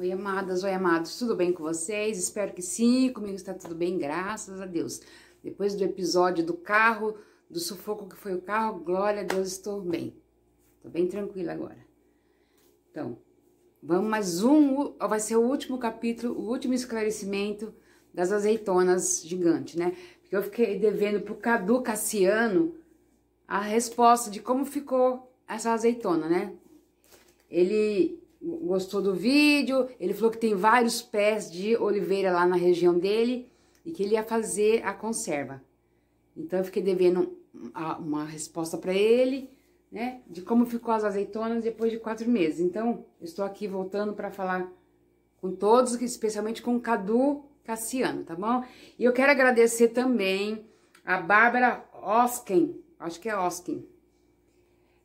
Oi, amadas, oi, amados, tudo bem com vocês? Espero que sim, comigo está tudo bem, graças a Deus. Depois do episódio do carro, do sufoco que foi o carro, glória a Deus, estou bem. Estou bem tranquila agora. Então, vamos mais um, vai ser o último capítulo, o último esclarecimento das azeitonas gigante, né? Porque eu fiquei devendo para o Cadu Cassiano a resposta de como ficou essa azeitona, né? Ele gostou do vídeo. Ele falou que tem vários pés de oliveira lá na região dele e que ele ia fazer a conserva. Então eu fiquei devendo uma resposta para ele, né, de como ficou as azeitonas depois de quatro meses. Então eu estou aqui voltando para falar com todos, especialmente com o Cadu Cassiano, tá bom? E eu quero agradecer também a Bárbara Osken, acho que é Osken.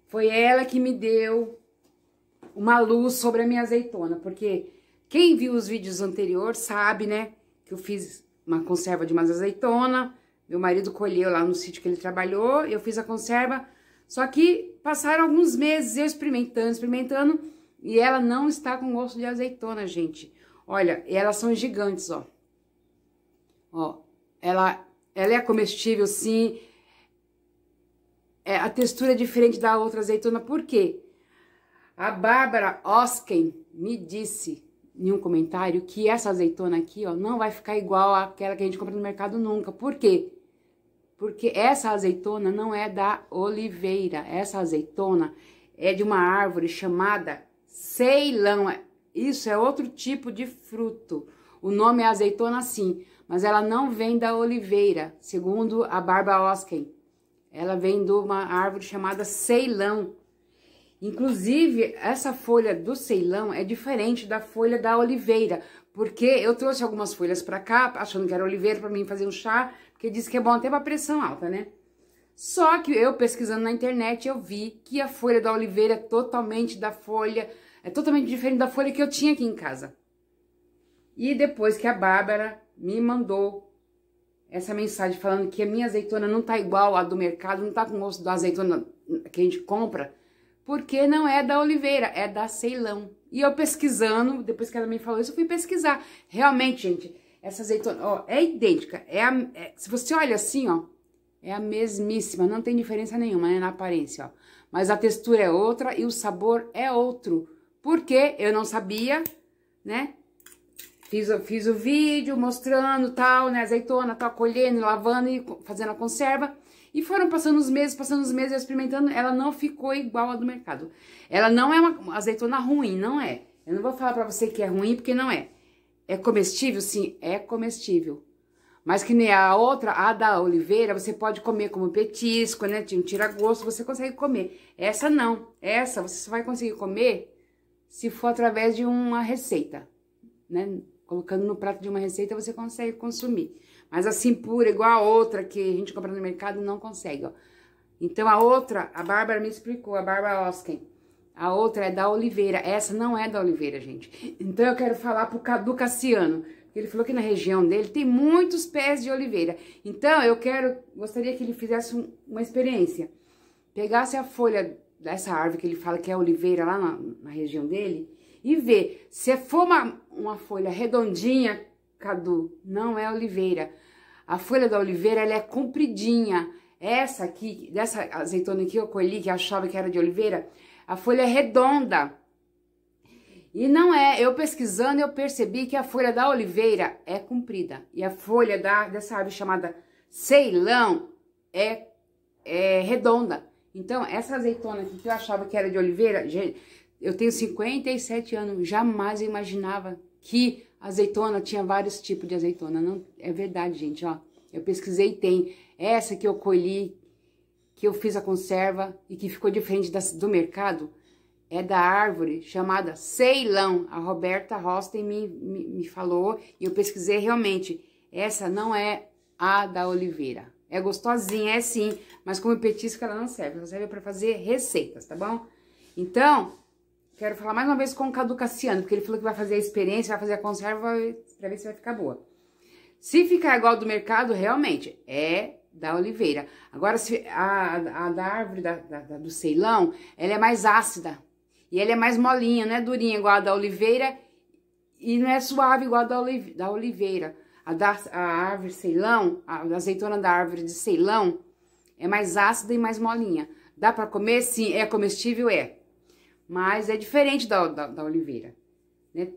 Foi ela que me deu uma luz sobre a minha azeitona, porque quem viu os vídeos anteriores sabe, né, que eu fiz uma conserva de mais azeitona, meu marido colheu lá no sítio que ele trabalhou, eu fiz a conserva, só que passaram alguns meses eu experimentando, experimentando, e ela não está com gosto de azeitona, gente. Olha, elas são gigantes, ó. Ó, ela, ela é comestível, sim. É, a textura é diferente da outra azeitona, por quê? A Bárbara Osken me disse em um comentário que essa azeitona aqui, ó, não vai ficar igual àquela que a gente compra no mercado nunca. Por quê? Porque essa azeitona não é da oliveira. Essa azeitona é de uma árvore chamada ceilão. É, isso é outro tipo de fruto. O nome é azeitona sim, mas ela não vem da oliveira, segundo a Bárbara Osken. Ela vem de uma árvore chamada ceilão. Inclusive, essa folha do Ceilão é diferente da folha da oliveira, porque eu trouxe algumas folhas para cá, achando que era oliveira para mim fazer um chá, porque diz que é bom até para pressão alta, né? Só que eu pesquisando na internet, eu vi que a folha da oliveira é totalmente da folha, é totalmente diferente da folha que eu tinha aqui em casa. E depois que a Bárbara me mandou essa mensagem falando que a minha azeitona não tá igual à do mercado, não tá com o gosto da azeitona que a gente compra, porque não é da Oliveira, é da Ceilão. E eu pesquisando, depois que ela me falou isso, eu fui pesquisar. Realmente, gente, essa azeitona, ó, é idêntica. É, a, é se você olha assim, ó, é a mesmíssima, não tem diferença nenhuma, né, na aparência, ó. Mas a textura é outra e o sabor é outro. Porque eu não sabia, né? Fiz, fiz o vídeo mostrando tal, né, azeitona, tal, colhendo, lavando e fazendo a conserva. E foram passando os meses, passando os meses, experimentando, ela não ficou igual a do mercado. Ela não é uma azeitona ruim, não é. Eu não vou falar pra você que é ruim, porque não é. É comestível? Sim, é comestível. Mas que nem a outra, a da oliveira, você pode comer como petisco, né? Tira gosto, você consegue comer. Essa não. Essa você só vai conseguir comer se for através de uma receita, né? Colocando no prato de uma receita, você consegue consumir. Mas assim, pura, igual a outra que a gente compra no mercado, não consegue, ó. Então, a outra, a Bárbara me explicou, a Bárbara Osken. A outra é da Oliveira. Essa não é da Oliveira, gente. Então, eu quero falar pro Cadu Cassiano. Ele falou que na região dele tem muitos pés de oliveira. Então, eu quero, gostaria que ele fizesse um, uma experiência. Pegasse a folha dessa árvore que ele fala que é oliveira lá na, na região dele e ver. Se for uma, uma folha redondinha, Cadu, não é oliveira. A folha da oliveira, ela é compridinha. Essa aqui, dessa azeitona que eu colhi, que eu achava que era de oliveira, a folha é redonda. E não é, eu pesquisando, eu percebi que a folha da oliveira é comprida. E a folha da, dessa árvore chamada ceilão é, é redonda. Então, essa azeitona aqui que eu achava que era de oliveira, gente, eu tenho 57 anos, jamais imaginava que azeitona tinha vários tipos de azeitona. Não, é verdade, gente, ó. Eu pesquisei tem essa que eu colhi, que eu fiz a conserva e que ficou diferente das, do mercado, é da árvore chamada Ceilão. A Roberta Rosten me, me, me falou e eu pesquisei realmente. Essa não é a da oliveira. É gostosinha, é sim, mas como petisco ela não serve. Ela serve para fazer receitas, tá bom? Então, Quero falar mais uma vez com o Cadu Cassiano, porque ele falou que vai fazer a experiência, vai fazer a conserva para ver se vai ficar boa. Se ficar igual do mercado, realmente, é da oliveira. Agora, se a, a da árvore da, da, da, do ceilão, ela é mais ácida. E ela é mais molinha, não é durinha igual a da oliveira. E não é suave igual a da, oliveira. A da a árvore ceilão, a, a azeitona da árvore de ceilão, é mais ácida e mais molinha. Dá para comer? Sim. É comestível? É. Mas é diferente da, da, da oliveira, né?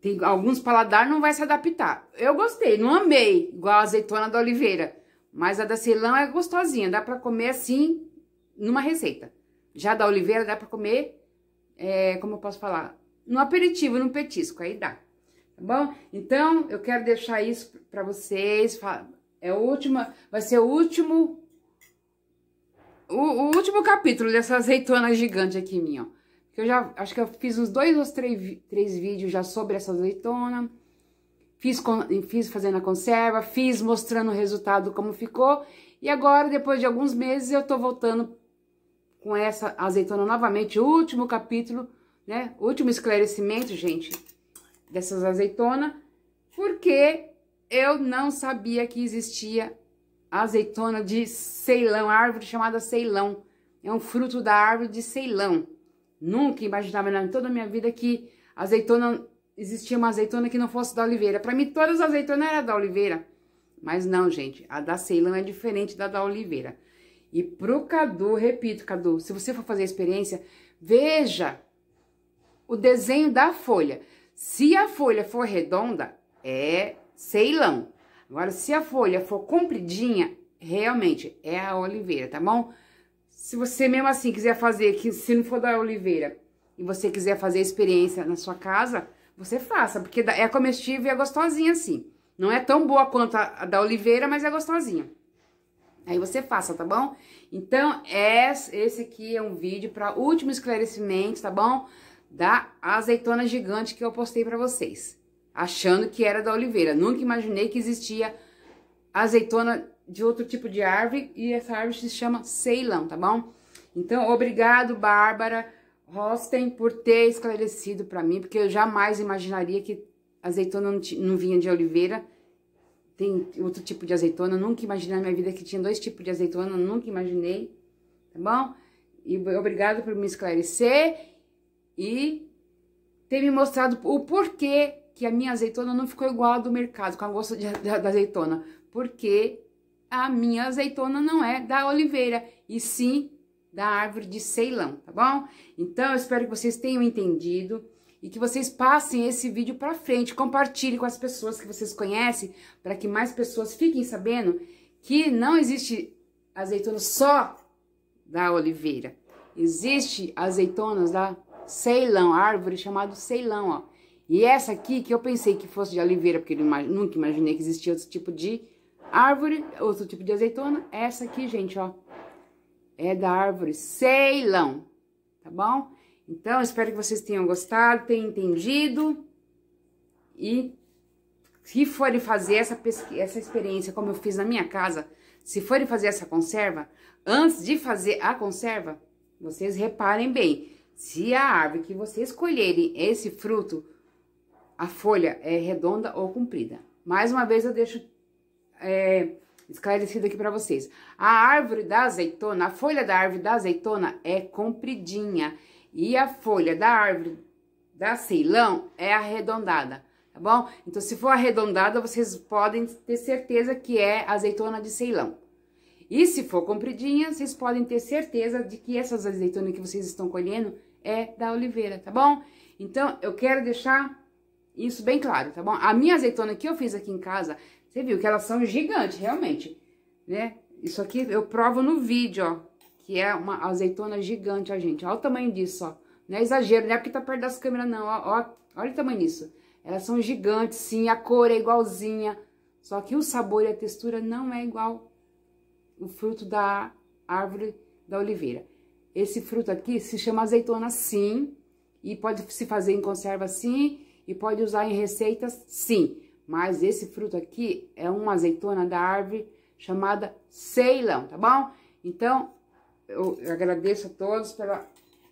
Tem, alguns paladar não vai se adaptar. Eu gostei, não amei, igual a azeitona da oliveira. Mas a da Ceilão é gostosinha, dá para comer assim, numa receita. Já da oliveira dá para comer, é, como eu posso falar, no aperitivo, no petisco, aí dá. Tá bom? Então, eu quero deixar isso para vocês. É a última, vai ser o último, o, o último capítulo dessa azeitona gigante aqui minha, ó eu já acho que eu fiz uns dois ou três, três vídeos já sobre essa azeitona. Fiz, fiz fazendo a conserva, fiz mostrando o resultado como ficou. E agora, depois de alguns meses, eu tô voltando com essa azeitona novamente. último capítulo, né? Último esclarecimento, gente, dessas azeitonas. Porque eu não sabia que existia azeitona de ceilão, árvore chamada ceilão. É um fruto da árvore de ceilão. Nunca imaginava em toda a minha vida que azeitona existia uma azeitona que não fosse da Oliveira. Para mim, todas as azeitonas eram da Oliveira. Mas não, gente, a da Ceilão é diferente da da Oliveira. E pro Cadu, repito, Cadu, se você for fazer a experiência, veja o desenho da folha. Se a folha for redonda, é Ceilão. Agora, se a folha for compridinha, realmente é a Oliveira, tá bom? Se você mesmo assim quiser fazer, que se não for da Oliveira, e você quiser fazer a experiência na sua casa, você faça, porque é comestível e é gostosinha assim. Não é tão boa quanto a da Oliveira, mas é gostosinha. Aí você faça, tá bom? Então, esse aqui é um vídeo para último esclarecimento, tá bom? Da azeitona gigante que eu postei para vocês. Achando que era da Oliveira. Nunca imaginei que existia azeitona de outro tipo de árvore e essa árvore se chama Ceilão, tá bom? Então, obrigado, Bárbara Rosten, por ter esclarecido para mim, porque eu jamais imaginaria que azeitona não, não vinha de oliveira, tem outro tipo de azeitona, nunca imaginei na minha vida que tinha dois tipos de azeitona, nunca imaginei, tá bom? E obrigado por me esclarecer e ter me mostrado o porquê que a minha azeitona não ficou igual à do mercado, com a gosto de, da, da azeitona, porque a minha azeitona não é da oliveira, e sim da árvore de Ceilão, tá bom? Então, eu espero que vocês tenham entendido e que vocês passem esse vídeo para frente, compartilhe com as pessoas que vocês conhecem, para que mais pessoas fiquem sabendo que não existe azeitona só da oliveira. Existe azeitonas da Ceilão, árvore chamada Ceilão, ó. E essa aqui que eu pensei que fosse de oliveira, porque eu nunca imaginei que existia outro tipo de Árvore, outro tipo de azeitona, essa aqui, gente, ó, é da árvore Ceilão, tá bom? Então, espero que vocês tenham gostado, tenham entendido e se forem fazer essa, pesquisa, essa experiência, como eu fiz na minha casa, se forem fazer essa conserva, antes de fazer a conserva, vocês reparem bem, se a árvore que vocês colherem esse fruto, a folha é redonda ou comprida. Mais uma vez, eu deixo é, esclarecido aqui para vocês. A árvore da azeitona, a folha da árvore da azeitona é compridinha e a folha da árvore da ceilão é arredondada, tá bom? Então, se for arredondada, vocês podem ter certeza que é azeitona de ceilão. E se for compridinha, vocês podem ter certeza de que essas azeitonas que vocês estão colhendo é da oliveira, tá bom? Então, eu quero deixar isso bem claro, tá bom? A minha azeitona que eu fiz aqui em casa você viu que elas são gigantes, realmente, né? Isso aqui eu provo no vídeo, ó, que é uma azeitona gigante, ó, gente. Olha o tamanho disso, ó. Não é exagero, não é porque tá perto das câmeras, não, ó, ó. Olha o tamanho disso. Elas são gigantes, sim, a cor é igualzinha. Só que o sabor e a textura não é igual o fruto da árvore da oliveira. Esse fruto aqui se chama azeitona sim, e pode se fazer em conserva sim, e pode usar em receitas sim. Mas esse fruto aqui é uma azeitona da árvore chamada Ceilão, tá bom? Então, eu agradeço a todos pela,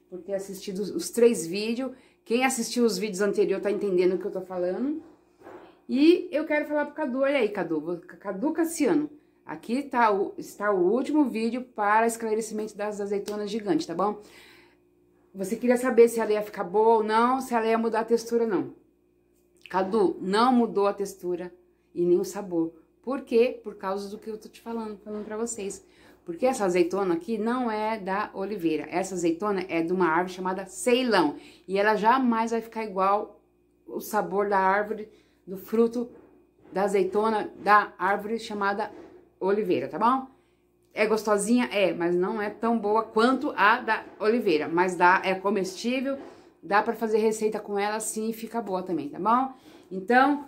por ter assistido os três vídeos. Quem assistiu os vídeos anteriores tá entendendo o que eu tô falando. E eu quero falar pro Cadu, olha aí, Cadu, Cadu Cassiano. Aqui tá o, está o último vídeo para esclarecimento das azeitonas gigantes, tá bom? Você queria saber se ela ia ficar boa ou não, se ela ia mudar a textura ou não. Cadu, não mudou a textura e nem o sabor. Por quê? Por causa do que eu tô te falando, falando pra vocês. Porque essa azeitona aqui não é da oliveira. Essa azeitona é de uma árvore chamada ceilão. E ela jamais vai ficar igual o sabor da árvore, do fruto da azeitona da árvore chamada oliveira, tá bom? É gostosinha? É, mas não é tão boa quanto a da oliveira. Mas dá, é comestível Dá pra fazer receita com ela sim, fica boa também, tá bom? Então,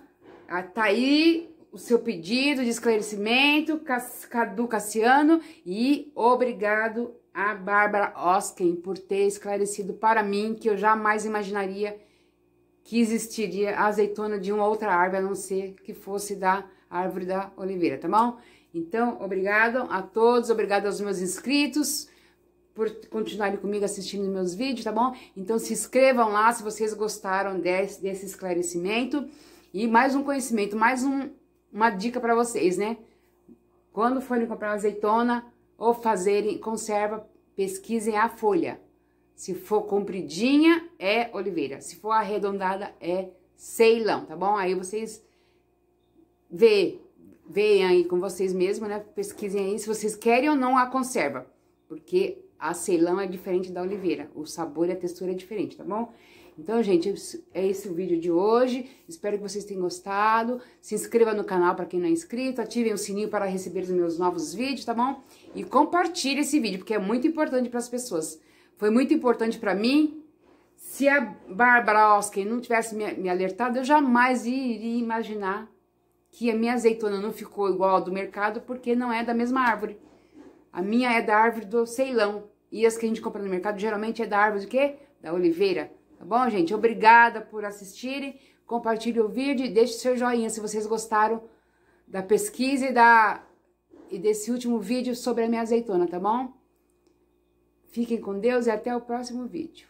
tá aí o seu pedido de esclarecimento, Cadu Cassiano, e obrigado a Bárbara Osken por ter esclarecido para mim que eu jamais imaginaria que existiria a azeitona de uma outra árvore, a não ser que fosse da árvore da oliveira, tá bom? Então, obrigado a todos, obrigado aos meus inscritos por continuarem comigo assistindo meus vídeos, tá bom? Então se inscrevam lá se vocês gostaram desse, desse esclarecimento. E mais um conhecimento, mais um, uma dica para vocês, né? Quando forem comprar azeitona ou fazerem conserva, pesquisem a folha. Se for compridinha, é oliveira. Se for arredondada, é ceilão, tá bom? Aí vocês vê, veem aí com vocês mesmos, né? Pesquisem aí se vocês querem ou não a conserva. Porque a ceilão é diferente da oliveira, o sabor e a textura é diferente, tá bom? Então, gente, é, é esse o vídeo de hoje. Espero que vocês tenham gostado. Se inscreva no canal para quem não é inscrito, ativem o sininho para receber os meus novos vídeos, tá bom? E compartilhe esse vídeo, porque é muito importante para as pessoas. Foi muito importante para mim. Se a Bárbara Oskin não tivesse me, alertado, eu jamais iria imaginar que a minha azeitona não ficou igual ao do mercado, porque não é da mesma árvore. A minha é da árvore do ceilão. E as que a gente compra no mercado geralmente é da árvore do quê? Da oliveira. Tá bom, gente? Obrigada por assistirem. Compartilhe o vídeo e deixe seu joinha se vocês gostaram da pesquisa e, da, e desse último vídeo sobre a minha azeitona, tá bom? Fiquem com Deus e até o próximo vídeo.